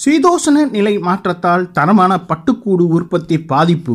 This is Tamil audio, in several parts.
சீதோஷண நிலை மாற்றத்தால் தரமான பட்டுக்கூடு உற்பத்தி பாதிப்பு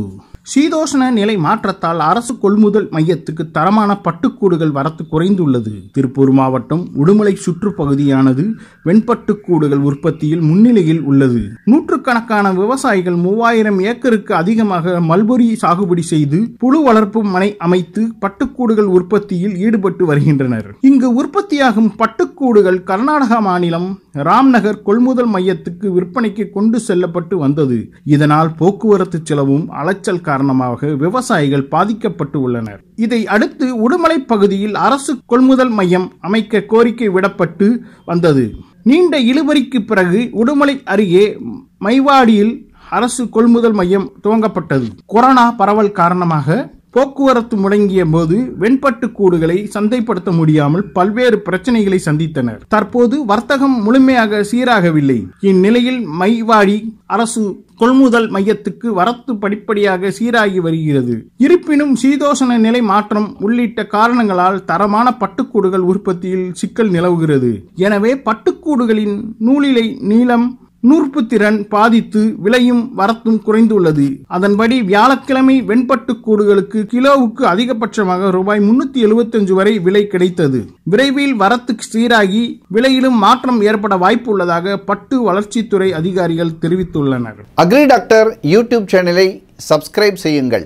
சீதோஷண நிலை மாற்றத்தால் அரசு கொள்முதல் மையத்துக்கு தரமான பட்டுக்கூடுகள் வரத்து குறைந்துள்ளது திருப்பூர் மாவட்டம் உடுமலை சுற்றுப்பகுதியானது வெண்பட்டுக்கூடுகள் உற்பத்தியில் முன்னிலையில் உள்ளது நூற்றுக்கணக்கான விவசாயிகள் மூவாயிரம் ஏக்கருக்கு அதிகமாக மல்பொரி சாகுபடி செய்து புழு வளர்ப்பு மனை அமைத்து பட்டுக்கூடுகள் உற்பத்தியில் ஈடுபட்டு வருகின்றனர் இங்கு உற்பத்தியாகும் பட்டுக்கூடுகள் கர்நாடக மாநிலம் ராம்நகர் கொள்முதல் மையத்துக்கு விற்பனைக்கு கொண்டு செல்லப்பட்டு வந்தது இதனால் போக்குவரத்து செலவும் அலைச்சல் காரணமாக விவசாயிகள் பாதிக்கப்பட்டு உள்ளனர் இதை அடுத்து உடுமலை பகுதியில் அரசு கொள்முதல் மையம் அமைக்க கோரிக்கை விடப்பட்டு வந்தது நீண்ட இழுபறிக்கு பிறகு உடுமலை அருகே மைவாடியில் அரசு கொள்முதல் மையம் துவங்கப்பட்டது கொரோனா பரவல் காரணமாக போக்குவரத்து முடங்கிய போது வெண்பட்டு கூடுகளை சந்தைப்படுத்த முடியாமல் பல்வேறு பிரச்சனைகளை சந்தித்தனர் தற்போது வர்த்தகம் முழுமையாக சீராகவில்லை இந்நிலையில் மைவாடி அரசு கொள்முதல் மையத்துக்கு வரத்து படிப்படியாக சீராகி வருகிறது இருப்பினும் சீதோஷண நிலை மாற்றம் உள்ளிட்ட காரணங்களால் தரமான பட்டுக்கூடுகள் உற்பத்தியில் சிக்கல் நிலவுகிறது எனவே பட்டுக்கூடுகளின் நூலிலை நீளம் நூற்புத்திறன் பாதித்து விலையும் வரத்தும் குறைந்துள்ளது அதன்படி வியாழக்கிழமை வெண்பட்டு கூடுகளுக்கு கிலோவுக்கு அதிகபட்சமாக ரூபாய் முன்னூத்தி எழுபத்தஞ்சு வரை விலை கிடைத்தது விரைவில் வரத்துக்கு சீராகி விலையிலும் மாற்றம் ஏற்பட வாய்ப்பு உள்ளதாக பட்டு வளர்ச்சித்துறை அதிகாரிகள் தெரிவித்துள்ளனர் அக்ரி டாக்டர் யூடியூப் சேனலை சப்ஸ்கிரைப் செய்யுங்கள்